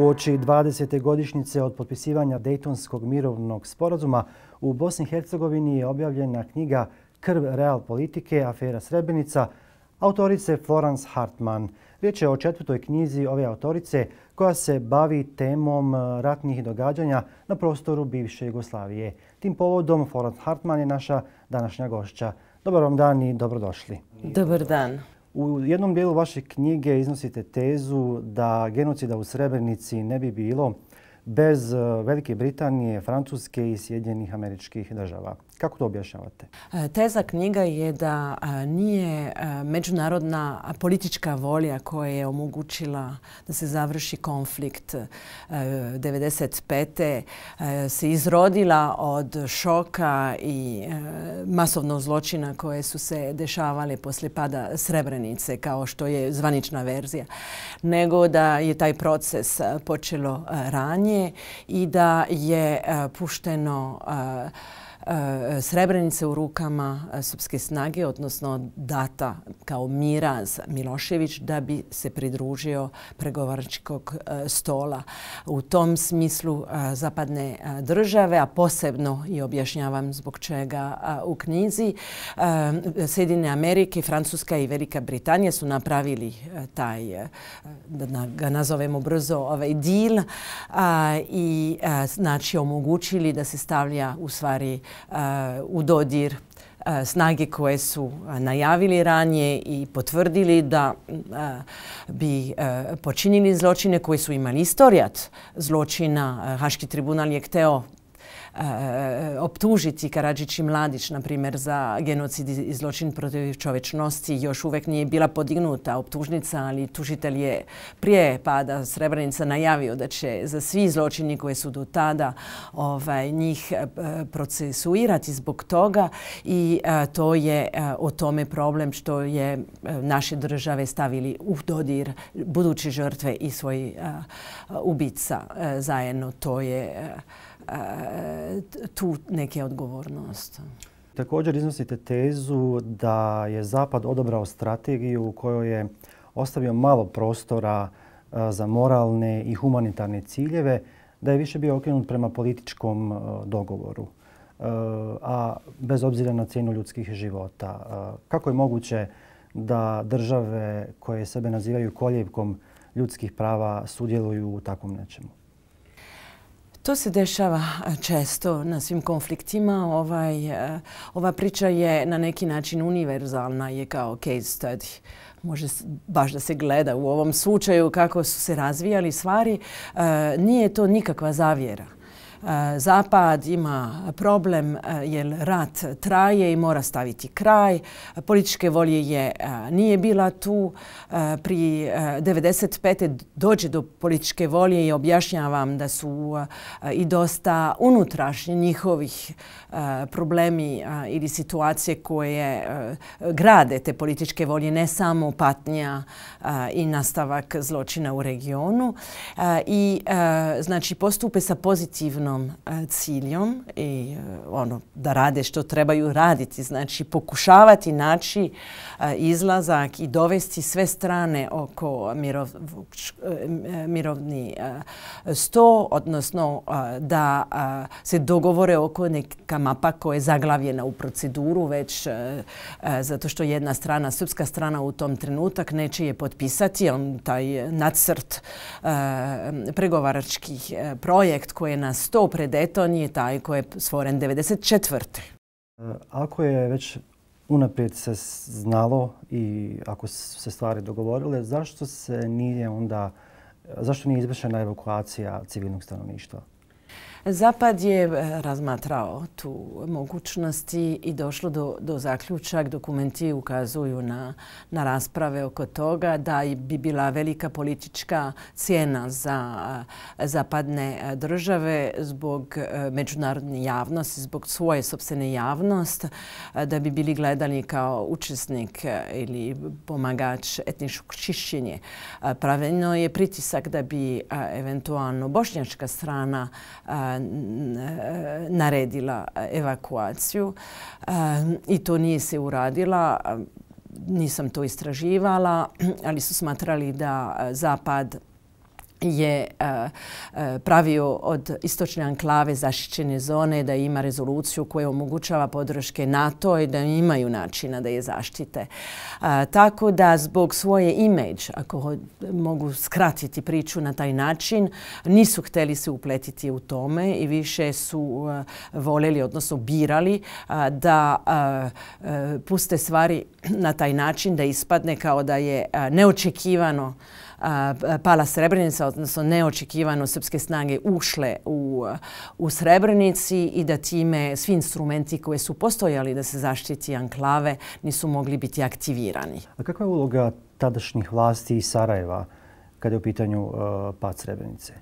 U oči 20. godišnjice od potpisivanja Dejtonskog mirovnog sporazuma u Bosni i Hercegovini je objavljena knjiga Krv real politike, afera Srebrenica, autorice Florence Hartmann. Riječ je o četvrtoj knjizi ove autorice koja se bavi temom ratnih događanja na prostoru bivše Jugoslavije. Tim povodom Florence Hartmann je naša današnja gošća. Dobar vam dan i dobrodošli. Dobar dan. U jednom dijelu vaše knjige iznosite tezu da genocida u Srebrenici ne bi bilo bez eh, Velike Britanije, Francuske i Sjedinjenih američkih država. Kako to objašnjavate? E, teza knjiga je da e, nije e, međunarodna politička volja koja je omogućila da se završi konflikt 1995. se izrodila od šoka i masovnog zločina koje su se dešavale posle pada Srebrenice, kao što je zvanična verzija, nego da je taj proces počelo ranje nje i da je e, pušteno e, E, Srebrenice u rukama e, srpske snage, odnosno data kao Miraz Milošević da bi se pridružio pregovaračkog e, stola. U tom smislu zapadne države, a posebno i objašnjavam zbog čega u knjizi, Sjedine Amerike, Francuska i Velika Britanija su napravili taj, da ga nazovemo brzo, ovaj deal i znači omogućili da se stavlja u stvari Eh, u dodir eh, snage koje su eh, najavili ranije i potvrdili da bi počinili zločine koji su imali istorijat zločina. Haški tribunal je hteo E, optužiti Karadžić i Mladić, na primjer, za genocid i zločin protiv čovečnosti. Još uvek nije bila podignuta optužnica, ali tužitelj je prije pada Srebrenica najavio da će za svi zločini koje su do tada ovaj, njih e, procesuirati zbog toga i e, to je o tome problem što je naše države stavili u dodir buduće žrtve i svoji ubica zajedno. To je uh, Eh, tu neke odgovornost. Također iznosite tezu da je Zapad odobrao strategiju u kojoj je ostavio malo prostora eh, za moralne i humanitarne ciljeve, da je više bio okrenut prema političkom eh, dogovoru, a bez obzira na cijenu ljudskih života. Kako je moguće da države koje sebe nazivaju koljevkom ljudskih prava sudjeluju u takvom nečemu? To se dešava često na svim konfliktima. Ovaj, e, ova priča je na neki način univerzalna, je kao case study. Može baš da se gleda u ovom slučaju kako su se razvijali stvari. E, nije to nikakva zavjera. Eh, zapad ima problem eh, jer rat traje i mora staviti kraj. Političke volje je eh, nije bila tu. Pri 95. dođe do političke volje i objašnjavam da su i dosta unutrašnje njihovih problemi ili situacije koje grade te političke volje, ne samo patnja i nastavak zločina u regionu. I znači postupe sa pozitivno određenom e, ciljom i e, ono da rade što trebaju raditi, znači pokušavati naći e, izlazak i dovesti sve strane oko mirov, mirovni sto, odnosno da se dogovore oko neka mapa koja je zaglavljena u proceduru već zato što jedna strana, srpska strana u tom trenutak neće je potpisati, on taj nacrt pregovaračkih projekt koji je na to predeton je taj koji je stvoren 1994. Ako je već unaprijed se znalo i ako su se stvari dogovorile, zašto se nije onda, zašto nije izvršena evakuacija civilnog stanovništva? Zapad je eh, razmatrao tu mogućnosti i došlo do, do zaključak. Dokumenti ukazuju na, na rasprave oko toga da bi bila velika politička cijena za eh, zapadne eh, države zbog međunarodne javnosti, zbog svoje sobstvene javnost, da bi bili gledani kao učesnik ili pomagač etničkog čišćenja. Pravilno je pritisak da bi eventualno bošnjačka strana naredila evakuaciju e, i to nije se uradila. Nisam to istraživala, ali su smatrali da Zapad je e, e, pravio od istočne anklave zaštićene zone da ima rezoluciju koja omogućava podrške NATO i da imaju načina da je zaštite. E, tako da zbog svoje imeđ, ako mogu skratiti priču na taj način, nisu hteli se upletiti u tome i više su voljeli, odnosno birali da puste stvari na taj način da ispadne kao da je neočekivano pala Srebrenica, odnosno neočekivano srpske snage ušle u, u Srebrenici i da time svi instrumenti koje su postojali da se zaštiti anklave nisu mogli biti aktivirani. A kakva je uloga tadašnjih vlasti iz Sarajeva kada je u pitanju pad Srebrenice?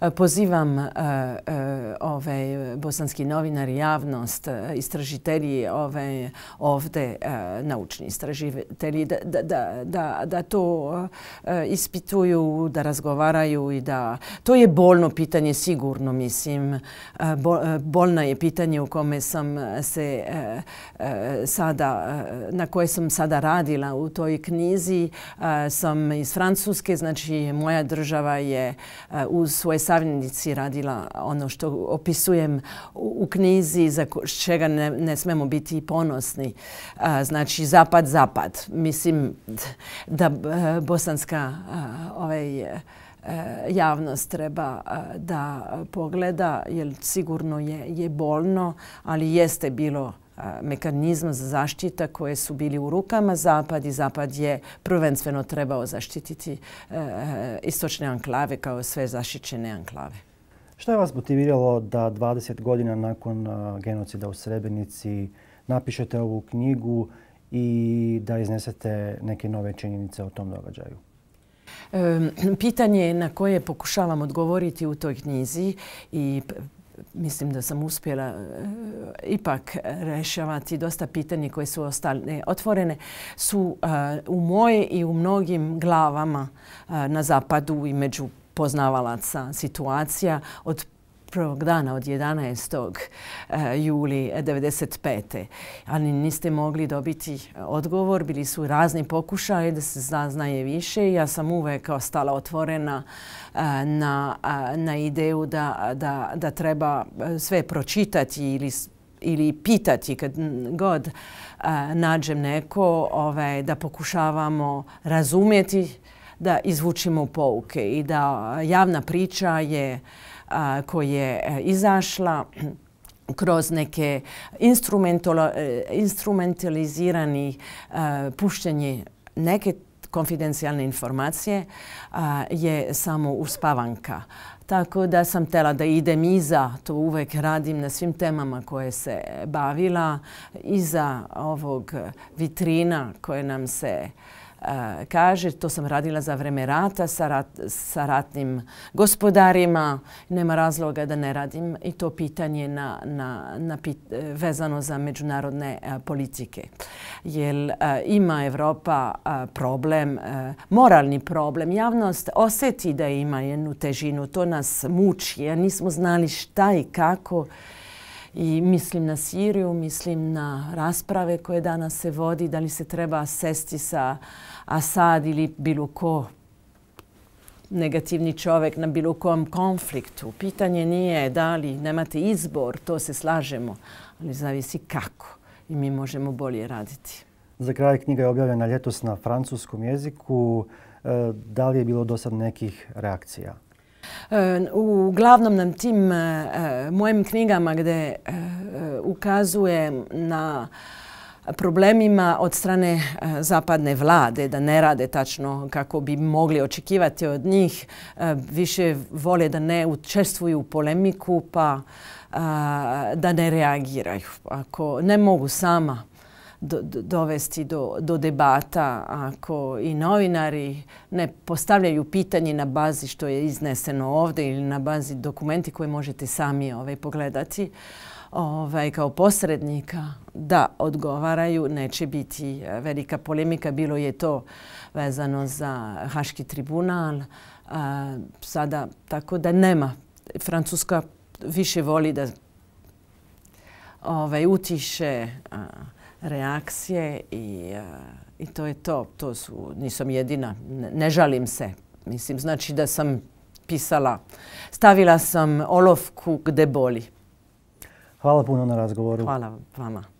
E, pozivam e, e, ove bosanski novinar, javnost, istražitelji, ove ovde naučni istražitelji da, da, da, da to ispituju, da razgovaraju i da... To je bolno pitanje sigurno, mislim. Bolno je pitanje u kome sam se sada, na koje sam sada radila u toj knjizi. sam iz Francuske, znači moja država je uh, u svoje savjenici radila ono što opisujem u knjizi za čega ne, ne smemo biti ponosni. znači, zapad, zapad. Mislim da e, bosanska ovaj, e, e, javnost treba da pogleda, jer sigurno je, je bolno, ali jeste bilo mekanizma za zaštita koje su bili u rukama Zapad i Zapad je prvenstveno trebao zaštititi e, e, istočne anklave kao sve zaštićene anklave. Što je vas motiviralo da 20 godina nakon genocida u Srebrenici napišete ovu knjigu i da iznesete neke nove činjenice o tom događaju? Pitanje na koje pokušavam odgovoriti u toj knjizi i mislim da sam uspjela e, ipak rešavati dosta pitanja koje su ostale otvorene, su e, u moje i u mnogim glavama e, na zapadu i među poznavalaca situacija od prvog dana od 11. E, juli 1995. Ali niste mogli dobiti odgovor. Bili su razni pokušaje da se zna zaznaje više. Ja sam uvek ostala otvorena e, na, e, na ideju da, da, da treba sve pročitati ili ili pitati kad god nađem neko ovaj, da pokušavamo razumjeti da izvučimo pouke i da javna priča je koja je e, izašla kroz neke e, instrumentalizirani e, puštenje neke konfidencijalne informacije je samo uspavanka. Tako da sam tela da idem iza, to uvek radim na svim temama koje se bavila, iza ovog vitrina koje nam se uh, kaže to sam radila za vreme rata sa, rat, sa ratnim gospodarima, nema razloga da ne radim i to pitanje na, na, na pit, vezano za međunarodne a, politike. Jer a, ima Evropa a, problem, a, moralni problem, javnost osjeti da ima jednu težinu, to nas muči, a nismo znali šta i kako. I mislim na Siriju, mislim na rasprave koje danas se vodi, da li se treba sesti sa Asad ili bilo ko negativni čovek na bilo kom konfliktu. Pitanje nije da li nemate izbor, to se slažemo, ali zavisi kako i mi možemo bolje raditi. Za kraj knjiga je objavljena ljetos na francuskom jeziku. E, da li je bilo do sad nekih reakcija? Uglavnom nam tim e, e, mojim knjigama gde e, ukazuje na problemima od strane zapadne vlade da ne rade tačno kako bi mogli očekivati od njih. Više vole da ne učestvuju u polemiku pa da ne reagiraju. Ako ne mogu sama, dovesti do, do debata ako i novinari ne postavljaju pitanje na bazi što je izneseno ovdje ili na bazi dokumenti koje možete sami ovaj, pogledati ovaj, kao posrednika da odgovaraju. Neće biti eh, velika polemika. Bilo je to vezano za Haški tribunal. Eh, sada tako da nema. Francuska više voli da ovaj, utiše eh, reakcije i, e, i to je to. To su, nisam jedina, ne, ne žalim se. Mislim, znači da sam pisala, stavila sam olovku gde boli. Hvala puno na razgovoru. Hvala vama.